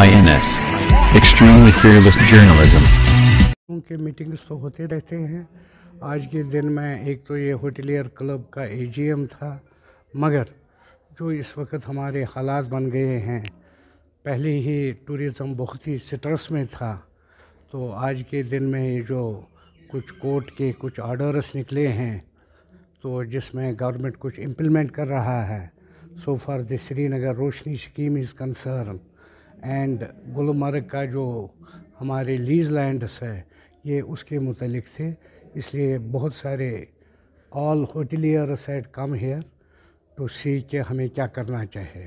INS Extremely Fearless Journalism उनके meetings तो होते रहते हैं आज के दिन में एक तो ये होटलियर क्लब का एजीएम था मगर जो इस वक्त हमारे हालात बन गए हैं पहले ही टूरिज़्म बहुत ही स्ट्रेस में था तो आज के दिन में ये जो कुछ कोर्ट के कुछ ऑर्डर्स निकले हैं तो जिसमें गवर्नमेंट कुछ इम्प्लीमेंट कर रहा है so for the Srinagar Roshni scheme is concern and Gulmarg का जो हमारे लीज लैंड्स है ये उसके मतलब थे इसलिए बहुत सारे all hotelier set come here to see के हमें क्या करना चाहिए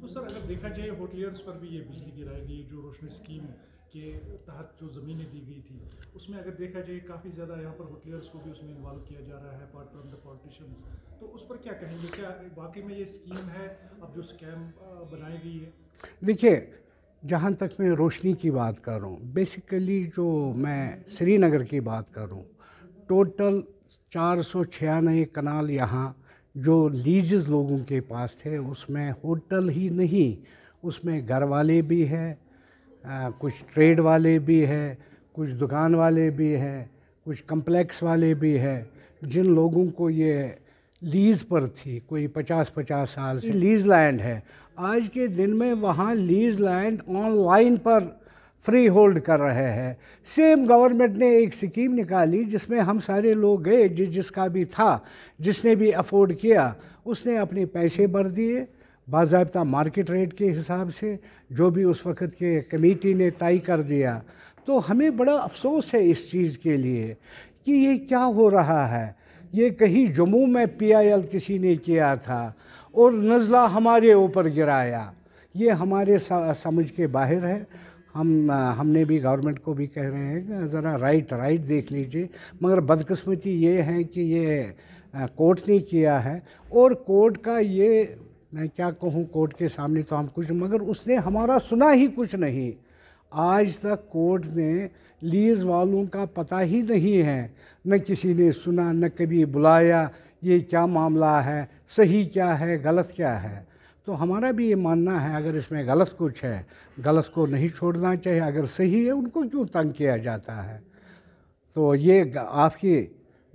तो सर अगर देखा जाए होटलियर्स पर भी ये बिजली गिराएगी जो रोशनी स्कीम के तहत जो ज़मीनें दी गई थी उसमें अगर देखा जाए काफ़ी ज़्यादा यहाँ पर होटलियर्स को भी उसमें इन्वॉल्व किया जा रहा है अपार्ट फ्रॉम द पॉलिटिशन तो उस पर क्या कहेंगे क्या वाकई में ये स्कीम है अब जो स्कैम बनाई गई है देखिए जहाँ तक मैं रोशनी की बात कर रहा हूँ बेसिकली जो मैं श्रीनगर की बात कर रहा हूँ टोटल चार सौ छियानवे कनाल यहाँ जो लीजेस लोगों के पास थे उसमें होटल ही नहीं उसमें घर वाले भी हैं कुछ ट्रेड वाले भी हैं कुछ दुकान वाले भी हैं कुछ कम्प्लेक्स वाले भी हैं जिन लोगों को ये लीज़ पर थी कोई पचास पचास साल से लीज़ लैंड है आज के दिन में वहाँ लीज़ लैंड ऑनलाइन पर फ्री होल्ड कर रहे हैं सेम गवर्नमेंट ने एक स्कीम निकाली जिसमें हम सारे लोग गए जिस जिसका भी था जिसने भी अफोर्ड किया उसने अपने पैसे भर दिए बाबा मार्केट रेट के हिसाब से जो भी उस वक़्त के कमेटी ने तय कर दिया तो हमें बड़ा अफसोस है इस चीज़ के लिए कि ये क्या हो रहा है ये कहीं जम्मू में पीआईएल किसी ने किया था और नज़ला हमारे ऊपर गिराया ये हमारे समझ के बाहर है हम हमने भी गवर्नमेंट को भी कह रहे हैं ज़रा राइट राइट देख लीजिए मगर बदकस्मती ये है कि ये कोर्ट ने किया है और कोर्ट का ये मैं क्या कहूँ कोर्ट के सामने तो हम कुछ मगर उसने हमारा सुना ही कुछ नहीं आज तक कोर्ट ने लीज वालों का पता ही नहीं है न किसी ने सुना न कभी बुलाया ये क्या मामला है सही क्या है गलत क्या है तो हमारा भी ये मानना है अगर इसमें गलत कुछ है गलत को नहीं छोड़ना चाहिए अगर सही है उनको क्यों तंग किया जाता है तो ये आपकी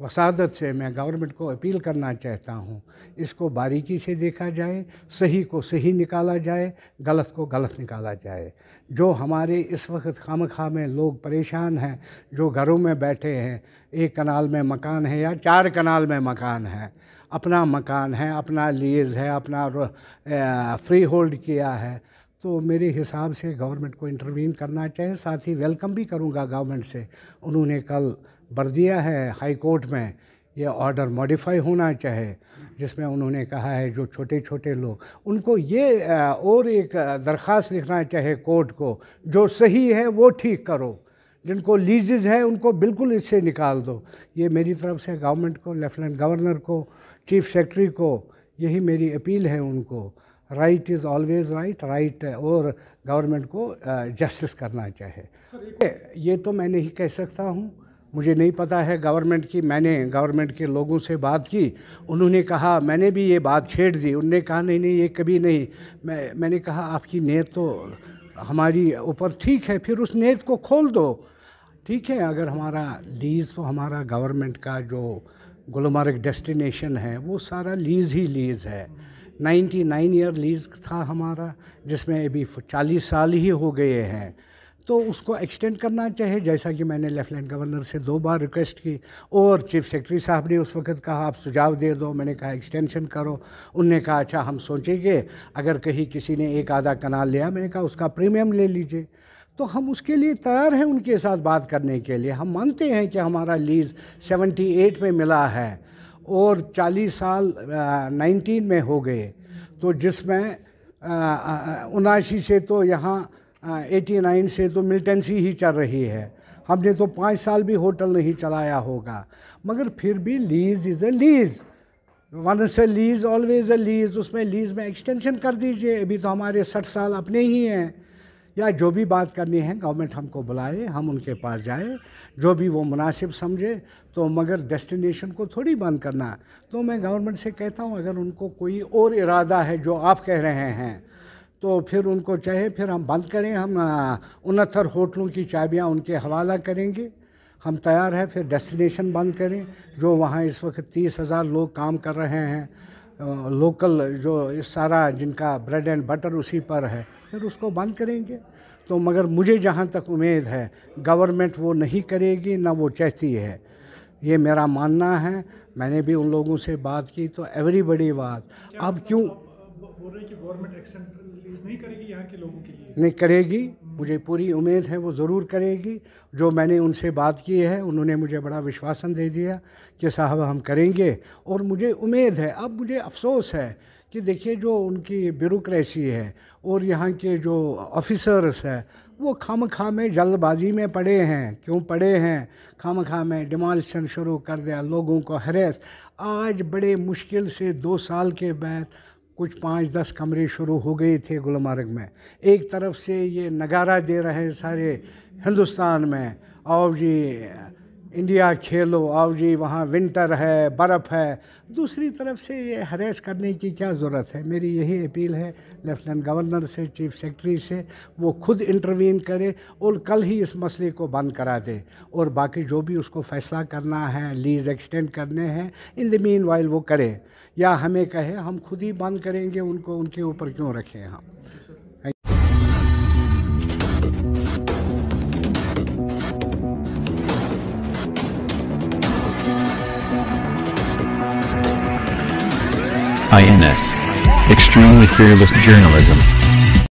वसादत से मैं गवर्नमेंट को अपील करना चाहता हूँ इसको बारीकी से देखा जाए सही को सही निकाला जाए गलत को गलत निकाला जाए जो हमारे इस वक्त खाम खा में लोग परेशान हैं जो घरों में बैठे हैं एक कनाल में मकान है या चार कनाल में मकान है अपना मकान है अपना लीज़ है अपना फ्री होल्ड किया है तो मेरे हिसाब से गवर्नमेंट को इंटरवीन करना चाहिए साथ ही वेलकम भी करूँगा गवर्नमेंट से उन्होंने कल भर दिया है हाई कोर्ट में ये ऑर्डर मॉडिफाई होना चाहिए जिसमें उन्होंने कहा है जो छोटे छोटे लोग उनको ये और एक दरख्वास्त लिखना चाहिए कोर्ट को जो सही है वो ठीक करो जिनको लीजेज है उनको बिल्कुल इससे निकाल दो ये मेरी तरफ से गवर्नमेंट को लेफ्टिनेंट गवर्नर को चीफ सेक्रेटरी को यही मेरी अपील है उनको right is always right right और गवर्नमेंट को जस्टिस करना चाहिए ये तो मैं नहीं कह सकता हूँ मुझे नहीं पता है गवर्नमेंट की मैंने गवर्नमेंट के लोगों से बात की उन्होंने कहा मैंने भी ये बात छेड़ दी उनने कहा नहीं नहीं ये कभी नहीं मैं मैंने कहा आपकी नीयत तो हमारी ऊपर ठीक है फिर उस नीयत को खोल दो ठीक है अगर हमारा लीज़ तो हमारा गवर्नमेंट का जो गुलमर्ग डेस्टिनेशन है वो सारा लीज़ ही लीज़ है 99 ईयर लीज़ था हमारा जिसमें अभी 40 साल ही हो गए हैं तो उसको एक्सटेंड करना चाहिए जैसा कि मैंने लेफ्टिनेंट गवर्नर से दो बार रिक्वेस्ट की और चीफ सेक्रेटरी साहब ने उस वक्त कहा आप सुझाव दे दो मैंने कहा एक्सटेंशन करो उनने कहा अच्छा हम सोचेंगे अगर कहीं किसी ने एक आधा कनाल लिया मैंने कहा उसका प्रीमियम ले लीजिए तो हम उसके लिए तैयार हैं उनके साथ बात करने के लिए हम मानते हैं कि हमारा लीज़ 78 में मिला है और 40 साल आ, 19 में हो गए तो जिसमें उनासी से तो यहाँ 89 हाँ, से तो मिलिटेंसी ही चल रही है हमने तो पाँच साल भी होटल नहीं चलाया होगा मगर फिर भी lease is a lease once lease always a lease उसमें लीज़ में एक्सटेंशन कर दीजिए अभी तो हमारे सठ साल अपने ही हैं या जो भी बात करनी है गवर्नमेंट हमको बुलाए हम उनके पास जाए जो भी वो मुनासिब समझे तो मगर डेस्टिनेशन को थोड़ी बंद करना तो मैं गवर्नमेंट से कहता हूँ अगर उनको कोई और इरादा है जो आप कह रहे हैं तो फिर उनको चाहे फिर हम बंद करें हम उनहत्तर होटलों की चाबियाँ उनके हवाला करेंगे हम तैयार हैं फिर डेस्टिनेशन बंद करें जो वहाँ इस वक्त तीस हज़ार लोग काम कर रहे हैं लोकल जो इस सारा जिनका ब्रेड एंड बटर उसी पर है फिर उसको बंद करेंगे तो मगर मुझे जहाँ तक उम्मीद है गवर्नमेंट वो नहीं करेगी ना वो चाहती है ये मेरा मानना है मैंने भी उन लोगों से बात की तो एवरीबडी बात अब क्यों नहीं करेगी मुझे पूरी उम्मीद है वो ज़रूर करेगी जो मैंने उनसे बात की है उन्होंने मुझे बड़ा विश्वासन दे दिया कि साहब हम करेंगे और मुझे उम्मीद है अब मुझे अफसोस है कि देखिए जो उनकी ब्यूरोसी है और यहाँ के जो ऑफिसर्स है वो खाम खा में जल्दबाजी में पड़े हैं क्यों पड़े हैं खाम खा में डिमोलिशन शुरू कर दिया लोगों को हरेस आज बड़े मुश्किल से दो साल के बाद कुछ पाँच दस कमरे शुरू हो गए थे गुलमर्ग में एक तरफ से ये नगारा दे रहे सारे हिंदुस्तान में और जी इंडिया खेलो आओ जी वहाँ विंटर है बर्फ़ है दूसरी तरफ से ये हरेस करने की क्या ज़रूरत है मेरी यही अपील है लेफ्टिनेंट गवर्नर से चीफ सेक्रेटरी से वो खुद इंटरवीन करे और कल ही इस मसले को बंद करा दे और बाकी जो भी उसको फ़ैसला करना है लीज एक्सटेंड करने हैं इन द मीन वाइल वो करें या हमें कहे हम खुद ही बंद करेंगे उनको उनके ऊपर क्यों रखें हम INS. Extremely fearless journalism.